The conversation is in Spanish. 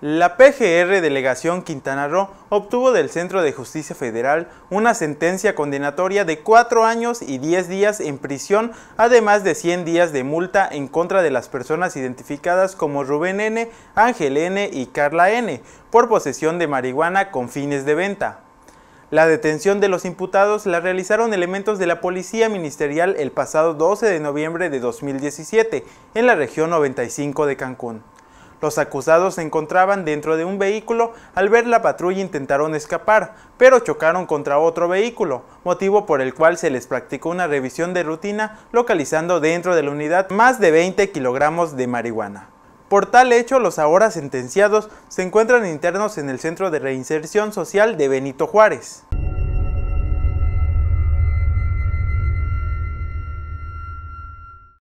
La PGR Delegación Quintana Roo obtuvo del Centro de Justicia Federal una sentencia condenatoria de cuatro años y 10 días en prisión, además de 100 días de multa en contra de las personas identificadas como Rubén N., Ángel N. y Carla N. por posesión de marihuana con fines de venta. La detención de los imputados la realizaron elementos de la Policía Ministerial el pasado 12 de noviembre de 2017 en la región 95 de Cancún. Los acusados se encontraban dentro de un vehículo, al ver la patrulla intentaron escapar, pero chocaron contra otro vehículo, motivo por el cual se les practicó una revisión de rutina localizando dentro de la unidad más de 20 kilogramos de marihuana. Por tal hecho, los ahora sentenciados se encuentran internos en el Centro de Reinserción Social de Benito Juárez.